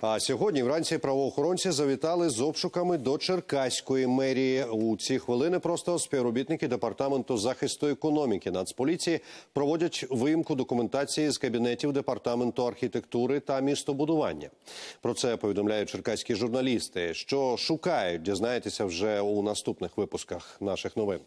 А сьогодні вранці правоохоронці завітали з обшуками до Черкаської мерії. У ці хвилини просто співробітники департаменту захисту економіки Нацполіції проводять виїмку документації з кабінетів департаменту архітектури та містобудування. Про це повідомляють черкаські журналісти. Що шукають, дізнаєтеся вже у наступних випусках наших новин.